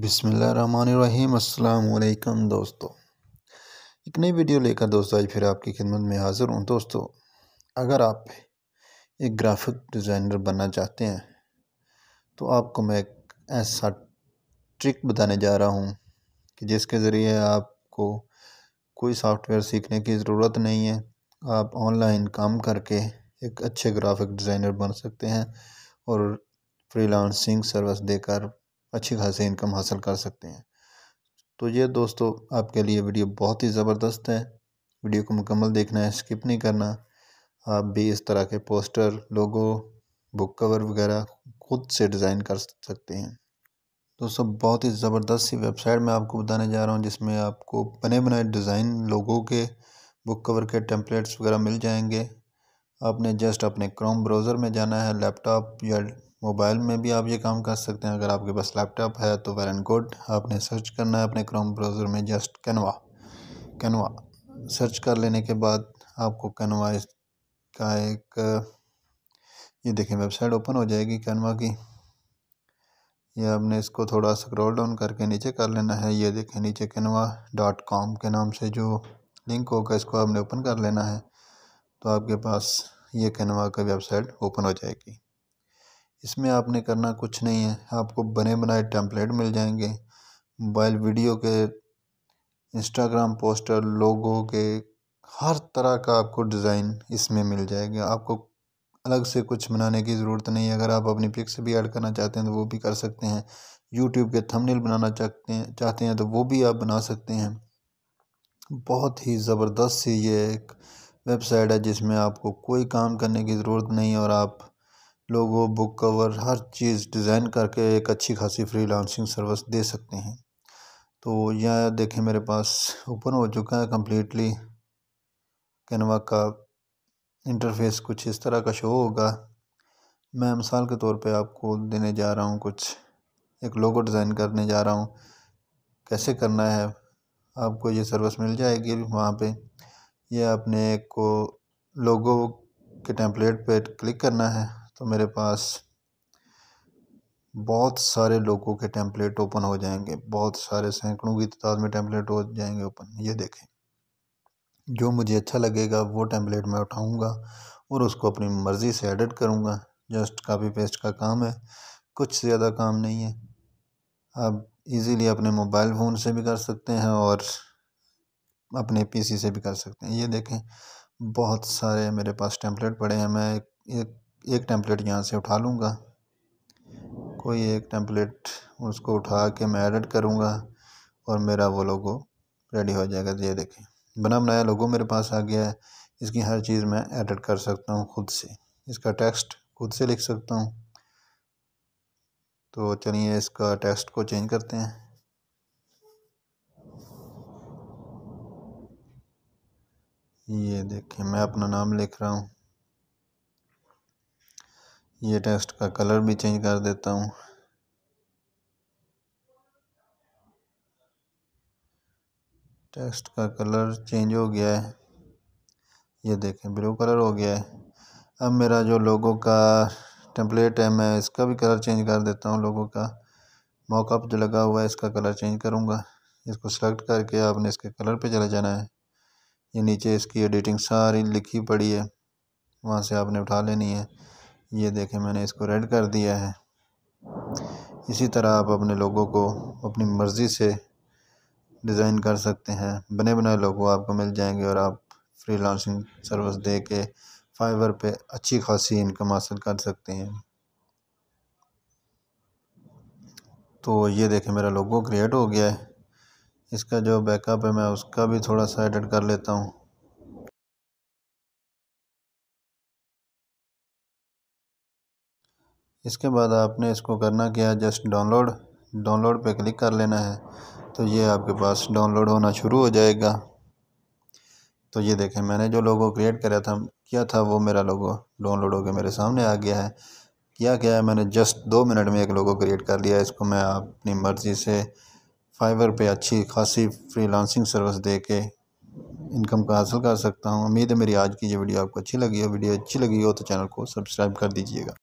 बिसमीम अल्लाम दोस्तों एक नई वीडियो लेकर दोस्तों आज फिर आपकी खिदमत में हाज़िर हूँ दोस्तों अगर आप एक ग्राफिक डिज़ाइनर बनना चाहते हैं तो आपको मैं एक ऐसा ट्रिक बताने जा रहा हूँ कि जिसके ज़रिए आपको कोई सॉफ्टवेयर सीखने की ज़रूरत नहीं है आप ऑनलाइन काम करके एक अच्छे ग्राफिक डिज़ाइनर बन सकते हैं और फ्रीलांसिंग सर्विस देकर अच्छी खासी इनकम हासिल कर सकते हैं तो ये दोस्तों आपके लिए वीडियो बहुत ही ज़बरदस्त है वीडियो को मुकम्मल देखना है स्किप नहीं करना आप भी इस तरह के पोस्टर लोगो बुक कवर वगैरह खुद से डिज़ाइन कर सकते हैं दोस्तों बहुत ही ज़बरदस्त सी वेबसाइट मैं आपको बताने जा रहा हूँ जिसमें आपको बने बनाए डिज़ाइन लोगों के बुक कवर के टेम्पलेट्स वगैरह मिल जाएंगे आपने जस्ट अपने क्रोम ब्राउज़र में जाना है लैपटॉप या मोबाइल में भी आप ये काम कर सकते हैं अगर आपके पास लैपटॉप है तो वैर एंड गुड आपने सर्च करना है अपने क्रोम ब्राउज़र में जस्ट कैनवा कैनवा सर्च कर लेने के बाद आपको कैनवा का एक ये देखें वेबसाइट ओपन हो जाएगी कैनवा की ये आपने इसको थोड़ा स्क्रॉल डाउन करके नीचे कर लेना है ये देखें नीचे कैनवा डॉट कॉम के नाम से जो लिंक होगा इसको आपने ओपन कर लेना है तो आपके पास ये कैनवा का वेबसाइट ओपन हो जाएगी इसमें आपने करना कुछ नहीं है आपको बने बनाए टेम्पलेट मिल जाएंगे मोबाइल वीडियो के इंस्टाग्राम पोस्टर लोगों के हर तरह का आपको डिज़ाइन इसमें मिल जाएगा आपको अलग से कुछ बनाने की ज़रूरत नहीं है अगर आप अपनी पिक्स भी ऐड करना चाहते हैं तो वो भी कर सकते हैं यूट्यूब के थंबनेल बनाना चाहते हैं चाहते हैं तो वो भी आप बना सकते हैं बहुत ही ज़बरदस्त सी ये एक वेबसाइट है जिसमें आपको कोई काम करने की ज़रूरत नहीं और आप लोगो बुक कवर हर चीज़ डिज़ाइन करके एक अच्छी खासी फ्रीलांसिंग सर्विस दे सकते हैं तो यह देखें मेरे पास ओपन हो चुका है कम्प्लीटली कैनवा का इंटरफेस कुछ इस तरह का शो होगा मैं मिसाल के तौर पे आपको देने जा रहा हूँ कुछ एक लोगो डिज़ाइन करने जा रहा हूँ कैसे करना है आपको ये सर्विस मिल जाएगी वहाँ पे यह अपने को लोगो के टेम्पलेट पे क्लिक करना है तो मेरे पास बहुत सारे लोगों के टेम्पलेट ओपन हो जाएंगे बहुत सारे सैकड़ों की तादाद में टेम्पलेट हो जाएंगे ओपन ये देखें जो मुझे अच्छा लगेगा वो टेम्पलेट मैं उठाऊंगा और उसको अपनी मर्ज़ी से एडिट करूंगा जस्ट कापी पेस्ट का काम है कुछ ज़्यादा काम नहीं है आप इजीली अपने मोबाइल फ़ोन से भी कर सकते हैं और अपने पीसी से भी कर सकते हैं ये देखें बहुत सारे मेरे पास टेम्पलेट पड़े हैं मैं एक एक टेम्पलेट यहाँ से उठा लूँगा कोई एक टेम्पलेट उसको उठा के मैं एडिट करूँगा और मेरा वो लोगो रेडी हो जाएगा ये देखें बना बनाया लोगो मेरे पास आ गया है इसकी हर चीज़ मैं एडिट कर सकता हूँ खुद से इसका टेक्स्ट खुद से लिख सकता हूँ तो चलिए इसका टेक्स्ट को चेंज करते हैं ये देखिए मैं अपना नाम लिख रहा हूँ ये टेक्स्ट का कलर भी चेंज कर देता हूँ टेक्स्ट का कलर चेंज हो गया है ये देखें ब्लू कलर हो गया है अब मेरा जो लोगों का टेम्पलेट है मैं इसका भी कलर चेंज कर देता हूँ लोगों का मॉकअप जो लगा हुआ है इसका कलर चेंज करूँगा इसको सेलेक्ट करके आपने इसके कलर पे चले जाना है ये नीचे इसकी एडिटिंग सारी लिखी पड़ी है वहाँ से आपने उठा लेनी है ये देखें मैंने इसको रेड कर दिया है इसी तरह आप अपने लोगों को अपनी मर्ज़ी से डिज़ाइन कर सकते हैं बने बनाए लोगों आपको मिल जाएंगे और आप फ्री लांसिंग सर्विस दे के फाइवर पे अच्छी खासी इनकम हासिल कर सकते हैं तो ये देखें मेरा लोगो क्रिएट हो गया है इसका जो बैकअप है मैं उसका भी थोड़ा सा एडिट कर लेता हूँ इसके बाद आपने इसको करना क्या जस्ट डाउनलोड डाउनलोड पे क्लिक कर लेना है तो ये आपके पास डाउनलोड होना शुरू हो जाएगा तो ये देखें मैंने जो लोगो क्रिएट करा था क्या था वो मेरा लोगो डाउनलोड हो गया मेरे सामने आ गया है किया क्या है मैंने जस्ट दो मिनट में एक लोगो क्रिएट कर लिया इसको मैं अपनी मर्ज़ी से फाइवर पे अच्छी खासी फ्रीलांसिंग सर्विस दे के इनकम का हासिल कर सकता हूँ उम्मीद है मेरी आज की ये वीडियो आपको अच्छी लगी हो वीडियो अच्छी लगी हो तो चैनल को सब्सक्राइब कर दीजिएगा